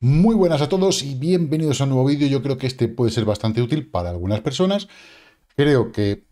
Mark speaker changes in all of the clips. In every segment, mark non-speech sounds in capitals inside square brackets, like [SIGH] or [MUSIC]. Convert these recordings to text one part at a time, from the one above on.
Speaker 1: Muy buenas a todos y bienvenidos a un nuevo vídeo. Yo creo que este puede ser bastante útil para algunas personas. Creo que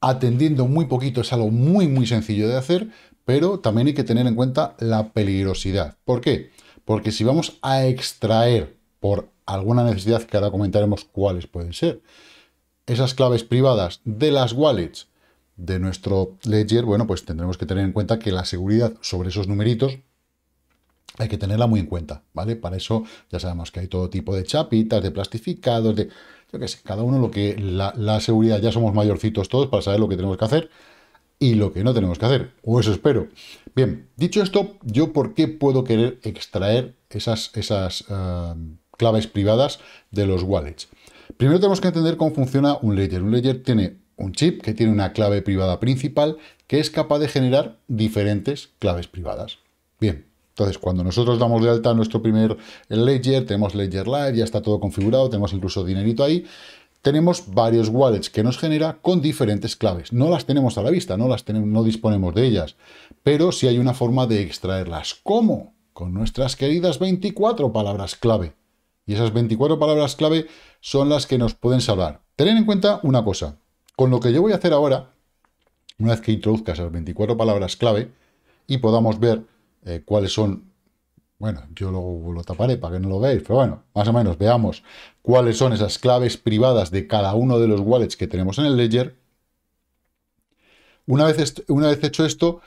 Speaker 1: atendiendo muy poquito es algo muy muy sencillo de hacer, pero también hay que tener en cuenta la peligrosidad. ¿Por qué? Porque si vamos a extraer por alguna necesidad, que ahora comentaremos cuáles pueden ser, esas claves privadas de las wallets de nuestro ledger, bueno, pues tendremos que tener en cuenta que la seguridad sobre esos numeritos hay que tenerla muy en cuenta, ¿vale? Para eso ya sabemos que hay todo tipo de chapitas, de plastificados, de... Yo qué sé, cada uno lo que... La, seguridad, ya somos mayorcitos todos para saber lo que tenemos que hacer y lo que no tenemos que hacer, o eso espero. Bien, dicho esto, ¿yo por qué puedo querer extraer esas, esas eh, claves privadas de los wallets? Primero tenemos que entender cómo funciona un ledger. Un ledger tiene un chip que tiene una clave privada principal que es capaz de generar diferentes claves privadas. Bien, entonces, cuando nosotros damos de alta nuestro primer Ledger, tenemos Ledger Live, ya está todo configurado, tenemos incluso dinerito ahí, tenemos varios wallets que nos genera con diferentes claves. No las tenemos a la vista, no, las tenemos, no disponemos de ellas, pero sí hay una forma de extraerlas. ¿Cómo? Con nuestras queridas 24 palabras clave. Y esas 24 palabras clave son las que nos pueden salvar. tener en cuenta una cosa. Con lo que yo voy a hacer ahora, una vez que introduzcas las 24 palabras clave y podamos ver eh, cuáles son, bueno, yo lo, lo taparé para que no lo veáis, pero bueno, más o menos veamos cuáles son esas claves privadas de cada uno de los wallets que tenemos en el Ledger. Una vez, una vez hecho esto,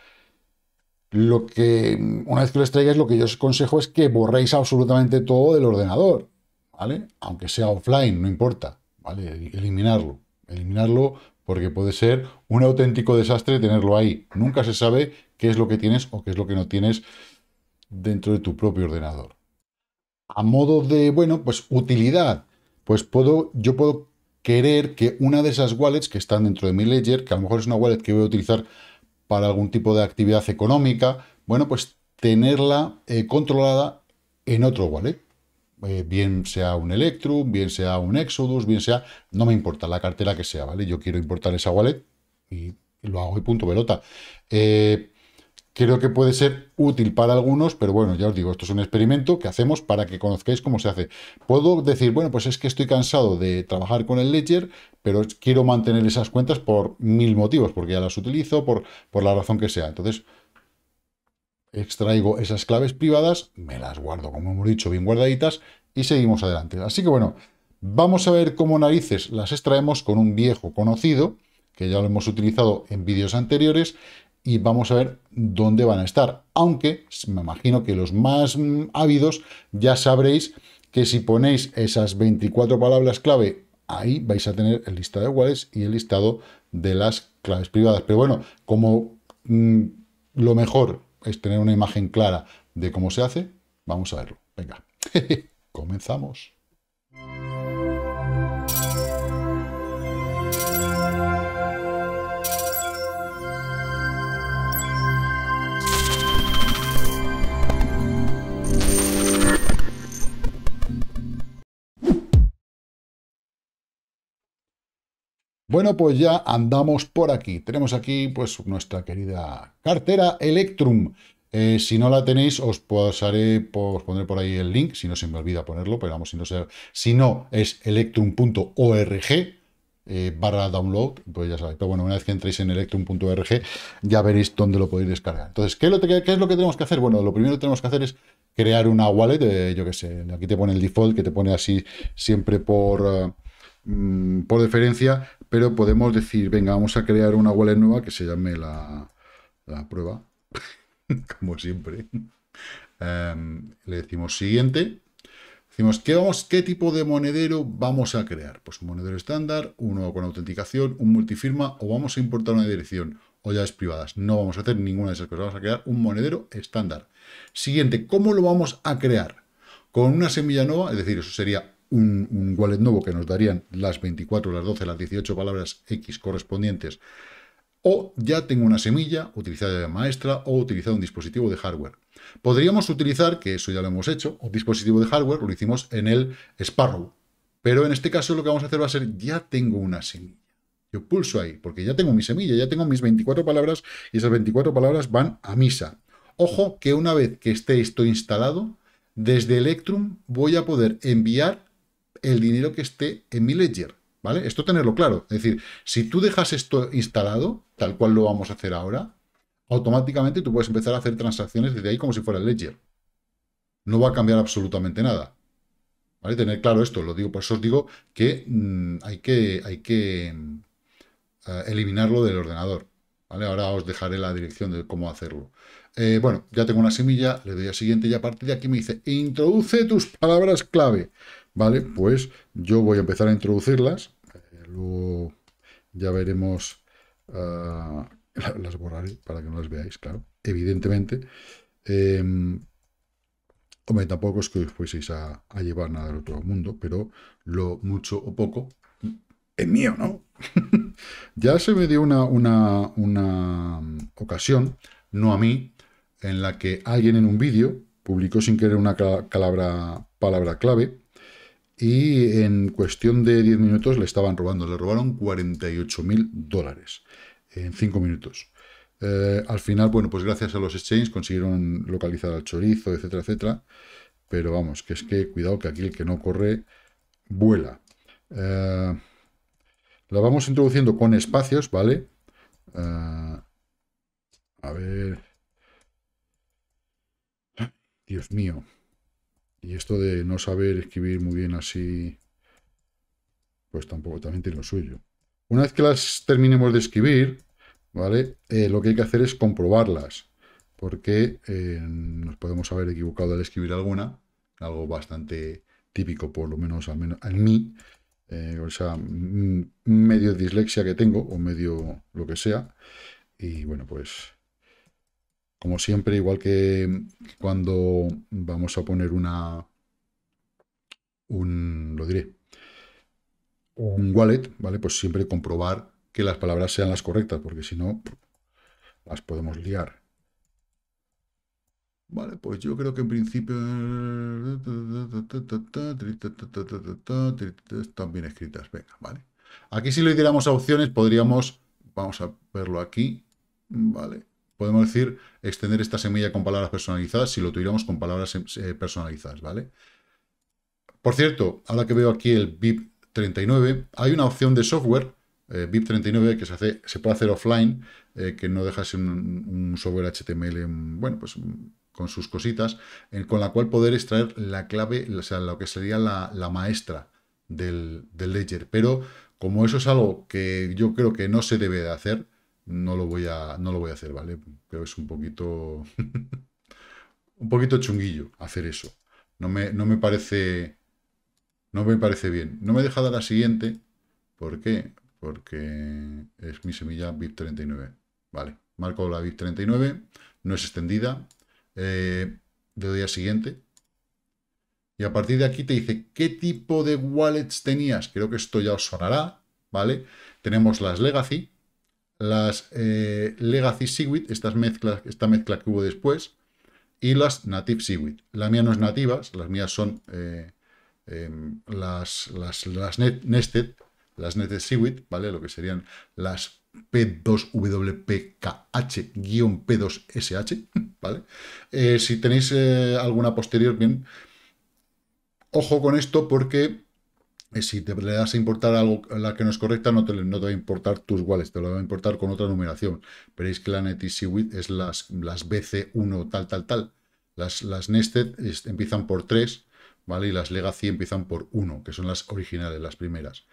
Speaker 1: lo que una vez que lo extraigáis, lo que yo os aconsejo es que borréis absolutamente todo del ordenador, ¿vale? Aunque sea offline, no importa, ¿vale? Eliminarlo. Eliminarlo porque puede ser un auténtico desastre tenerlo ahí. Nunca se sabe qué es lo que tienes o qué es lo que no tienes dentro de tu propio ordenador. A modo de, bueno, pues utilidad, pues puedo, yo puedo querer que una de esas wallets que están dentro de mi ledger, que a lo mejor es una wallet que voy a utilizar para algún tipo de actividad económica, bueno, pues tenerla eh, controlada en otro wallet. Eh, bien sea un Electrum, bien sea un Exodus, bien sea... No me importa la cartera que sea, ¿vale? Yo quiero importar esa wallet y lo hago y punto pelota. Eh, creo que puede ser útil para algunos, pero bueno, ya os digo, esto es un experimento que hacemos para que conozcáis cómo se hace. Puedo decir, bueno, pues es que estoy cansado de trabajar con el Ledger, pero quiero mantener esas cuentas por mil motivos, porque ya las utilizo, por, por la razón que sea. Entonces, extraigo esas claves privadas, me las guardo, como hemos dicho, bien guardaditas, y seguimos adelante. Así que bueno, vamos a ver cómo narices las extraemos con un viejo conocido, que ya lo hemos utilizado en vídeos anteriores, y vamos a ver dónde van a estar. Aunque me imagino que los más mm, ávidos ya sabréis que si ponéis esas 24 palabras clave, ahí vais a tener el listado de cuáles y el listado de las claves privadas. Pero bueno, como mm, lo mejor es tener una imagen clara de cómo se hace, vamos a verlo. Venga, [LAUGHS] comenzamos. Bueno, pues ya andamos por aquí. Tenemos aquí pues nuestra querida cartera Electrum. Eh, si no la tenéis, os pasaré, pondré por ahí el link, si no se me olvida ponerlo, pero vamos, si no, si no es electrum.org, eh, barra download, pues ya sabéis. Pero bueno, una vez que entréis en electrum.org ya veréis dónde lo podéis descargar. Entonces, ¿qué es, lo que, es, lo que, tenemos que hacer? Bueno, lo primero que tenemos que hacer es crear una wallet, de, yo qué sé, aquí te pone el default, que te pone así siempre por, eh, Mm, por deferencia, pero podemos decir, venga, vamos a crear una wallet nueva que se llame la, prueba, [LAUGHS] como siempre. Em, le decimos siguiente. Decimos, que vamos, ¿qué tipo de monedero vamos a crear? Pues un monedero estándar, uno con autenticación, un multifirma o vamos a importar una dirección o ya es privadas. No vamos a hacer ninguna de esas cosas. Vamos a crear un monedero estándar. Siguiente, ¿cómo lo vamos a crear? Con una semilla nueva, es decir, eso sería un, wallet nuevo que nos darían las 24, las 12, las 18 palabras X correspondientes o ya tengo una semilla, utilizada de maestra o utilizar un dispositivo de hardware. Podríamos utilizar, que eso ya lo hemos hecho, un dispositivo de hardware, lo hicimos en el Sparrow. Pero en este caso lo que vamos a hacer va a ser, ya tengo una semilla. Yo pulso ahí, porque ya tengo mi semilla, ya tengo mis 24 palabras y esas 24 palabras van a misa. Ojo que una vez que esté esto instalado, desde Electrum voy a poder enviar el dinero que esté en mi ledger. ¿Vale? Esto tenerlo claro. Es decir, si tú dejas esto instalado, tal cual lo vamos a hacer ahora, automáticamente tú puedes empezar a hacer transacciones desde ahí como si fuera el ledger. No va a cambiar absolutamente nada. ¿Vale? Tener claro esto, lo digo, por eso os digo que mm, hay que, hay que mm, eh, eliminarlo del ordenador. ¿Vale? Ahora os dejaré la dirección de cómo hacerlo. Eh, bueno, ya tengo una semilla, le doy a siguiente y a partir de aquí me dice, introduce tus palabras clave. ¿vale? Pues yo voy a empezar a introducirlas, eh, luego ya veremos, ah, [LAUGHS] las borraré para que no las veáis, claro, evidentemente. Eh, hombre, tampoco es que os fueseis a, llevar nada del otro mundo, pero lo mucho o poco es mío, ¿no? [LAUGHS] ya se me dio una, ocasión, no a mí, en la que alguien en un vídeo publicó sin querer una palabra clave y en cuestión de 10 minutos le estaban robando, le robaron 48 mil dólares en 5 minutos. Eh, al final, bueno, pues gracias a los exchanges consiguieron localizar al chorizo, etcétera, etcétera. Pero vamos, que es que cuidado que aquí el que no corre vuela. Eh, la vamos introduciendo con espacios, ¿vale? Eh, a ver. Dios mío. Y esto de no saber escribir muy bien así, pues tampoco, también tiene lo suyo. Una vez que las terminemos de escribir, ¿vale? Eh, lo que hay que hacer es comprobarlas, porque eh, nos podemos haber equivocado al escribir alguna, algo bastante típico, por lo menos, al menos en mí, eh, o sea, medio dislexia que tengo, o medio lo que sea, y bueno, pues como siempre, igual que cuando vamos a poner una, un, lo diré, un wallet, ¿vale? Pues siempre comprobar que las palabras sean las correctas, porque si no, las podemos liar. Vale, pues yo creo que en principio están bien escritas. Venga, vale. Aquí si le diéramos a opciones podríamos, vamos a verlo aquí, vale podemos decir, extender esta semilla con palabras personalizadas si lo tuviéramos con palabras eh, personalizadas, ¿vale? Por cierto, ahora que veo aquí el BIP 39, hay una opción de software, eh, BIP 39, que se, hace, se puede hacer offline, eh, que no deja un, software HTML, mm, bueno, pues mm, con sus cositas, con la cual poder extraer la clave, o sea, lo que sería la, maestra del ledger. Pero como eso es algo que yo creo que no se debe de hacer, no lo voy a, no lo voy a hacer, ¿vale? Creo que es un poquito, [LAUGHS] un poquito chunguillo hacer eso. No me, no me parece, no me parece bien. No me he dejado la siguiente, ¿por qué? Porque es mi semilla VIP 39, ¿vale? Marco la VIP 39, no es extendida, de eh, día siguiente. Y a partir de aquí te dice qué tipo de wallets tenías. Creo que esto ya os sonará, ¿vale? Tenemos las legacy, las eh, Legacy Segwit, estas mezclas, esta mezcla que hubo después, y las Native Segwit. La mía no es nativas, las mías son eh, em, las, Nested, las Nested ¿vale? Lo que serían las P2WPKH-P2SH, [LAUGHS] ¿vale? Eh, si tenéis alguna posterior, bien, ojo con esto porque eh, si te le das a importar algo la que no es correcta, no te, no te va a importar tus wallets, te lo va a importar con otra numeración. Veréis que la NetEasyWith es las, las BC1 tal, tal, tal. Las, las nested empiezan por 3, ¿vale? Y las Legacy empiezan por 1, que son las originales, las primeras.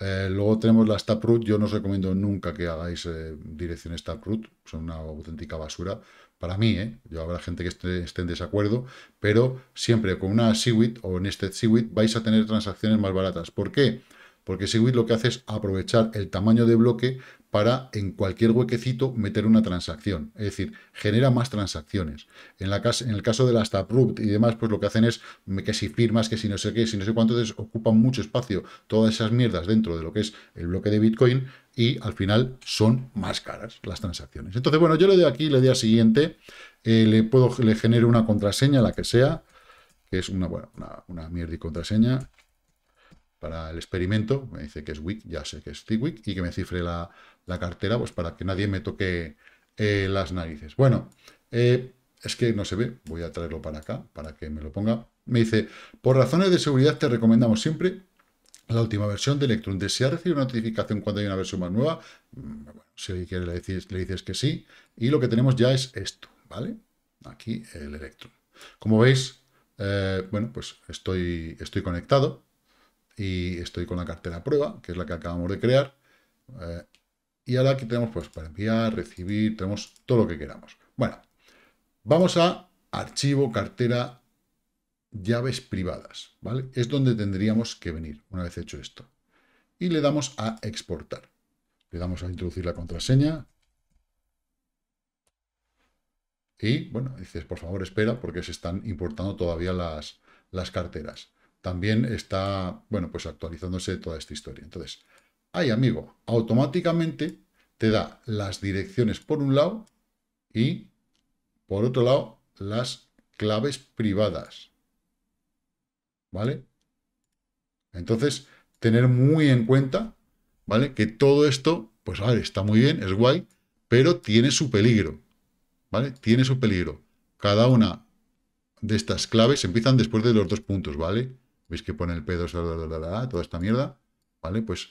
Speaker 1: Eh, luego tenemos las taproot. Yo no os recomiendo nunca que hagáis eh, direcciones taproot. Son una auténtica basura. Para mí, ¿eh? Yo habrá gente que esté, en desacuerdo. Pero siempre con una Segwit o en este Segwit vais a tener transacciones más baratas. ¿Por qué? Porque Segwit lo que hace es aprovechar el tamaño de bloque para en cualquier huequecito meter una transacción. Es decir, genera más transacciones. En, la en el caso de las taproot y demás, pues lo que hacen es mm, que si firmas, que si no sé qué, si no sé cuánto, ocupan mucho espacio todas esas mierdas dentro de lo que es el bloque de Bitcoin y al final son más caras las transacciones. Entonces, bueno, yo le doy aquí, le doy a siguiente, eh, le, puedo, le genero una contraseña, la que sea, que es una, buena una mierda y contraseña, para el experimento, me dice que es WIC, ya sé que es week, y que me cifre la, cartera, pues para que nadie me toque eh, las narices. Bueno, eh, es que no se ve, voy a traerlo para acá, para que me lo ponga. Me dice, por razones de seguridad te recomendamos siempre la última versión de Electrum. ¿Desea recibir una notificación cuando hay una versión más nueva? Mm, si quiere le dices, le dices que sí, y lo que tenemos ya es esto, ¿vale? Aquí el Electron Como veis, eh, bueno, pues estoy, estoy conectado, y estoy con la cartera prueba, que es la que acabamos de crear. Eh, y ahora aquí tenemos pues para enviar, recibir, tenemos todo lo que queramos. Bueno, vamos a archivo, cartera, llaves privadas, ¿vale? Es donde tendríamos que venir una vez hecho esto. Y le damos a exportar. Le damos a introducir la contraseña. Y, bueno, dices, por favor, espera, porque se están importando todavía las, las carteras también está, bueno, pues actualizándose toda esta historia. Entonces, ahí, amigo, automáticamente te da las direcciones por un lado y, por otro lado, las claves privadas. ¿Vale? Entonces, tener muy en cuenta, ¿vale? Que todo esto, pues, vale, está muy bien, es guay, pero tiene su peligro, ¿vale? Tiene su peligro. Cada una de estas claves empiezan después de los dos puntos, ¿vale? ¿Veis que pone el P2, toda esta mierda? ¿Vale? Pues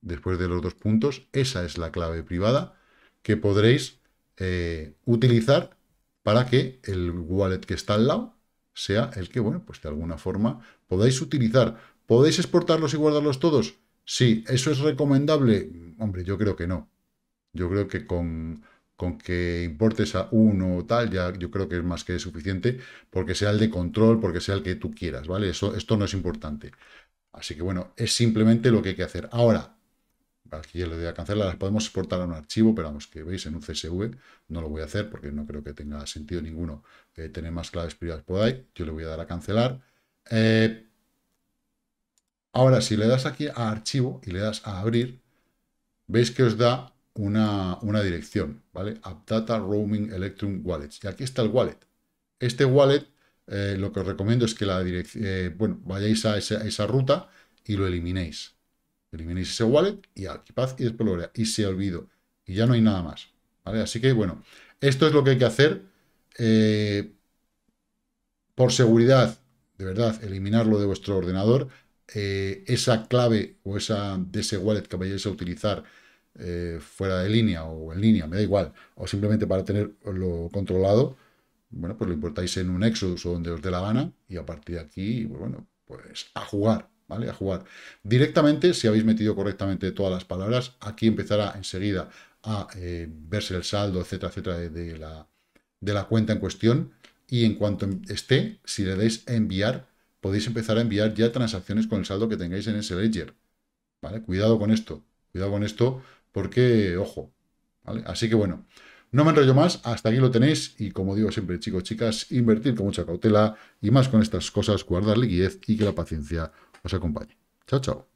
Speaker 1: después de los dos puntos, esa es la clave privada que podréis eh, utilizar para que el wallet que está al lado sea el que, bueno, pues de alguna forma podáis utilizar. ¿Podéis exportarlos y guardarlos todos? Sí, ¿eso es recomendable? Hombre, yo creo que no. Yo creo que con con que importes a uno o tal, ya yo creo que es más que suficiente, porque sea el de control, porque sea el que tú quieras, ¿vale? Eso, esto no es importante. Así que bueno, es simplemente lo que hay que hacer. Ahora, aquí ya le doy a cancelar, las podemos exportar a un archivo, pero vamos, que veis en un CSV, no lo voy a hacer porque no creo que tenga sentido ninguno eh, tener más claves privadas por ahí. Yo le voy a dar a cancelar. Eh,
Speaker 2: ahora, si le das
Speaker 1: aquí a archivo y le das a abrir, veis que os da una, dirección, ¿vale? Updata Roaming Electrum Wallet. Y aquí está el wallet. Este wallet, eh, lo que os recomiendo es que la dirección... Eh, bueno, vayáis a esa, ruta y lo eliminéis. Eliminéis ese wallet y paz y después lo Y se olvido Y ya no hay nada más, ¿vale? Así que, bueno, esto es lo que hay que hacer. Eh, por seguridad, de verdad, eliminarlo de vuestro ordenador. esa clave o esa de ese wallet que vayáis a utilizar eh, fuera de línea o en línea, me da igual, o simplemente para tenerlo controlado, bueno, pues lo importáis en un Exodus o donde os dé la gana y a partir de aquí, pues bueno, pues a jugar, ¿vale? A jugar. Directamente, si habéis metido correctamente todas las palabras, aquí empezará enseguida a eh, verse el saldo, etcétera, etcétera, de, la, de la cuenta en cuestión y en cuanto em, esté, si le dais enviar, podéis empezar a enviar ya transacciones con el saldo que tengáis en ese ledger, ¿vale? Cuidado con esto, cuidado con esto porque, ojo, ¿vale? Así que bueno, no me enrollo más, hasta aquí lo tenéis y como digo siempre, chicos, chicas, invertir con mucha cautela y más con estas cosas, guardar liquidez y que la paciencia os acompañe. Chao, chao.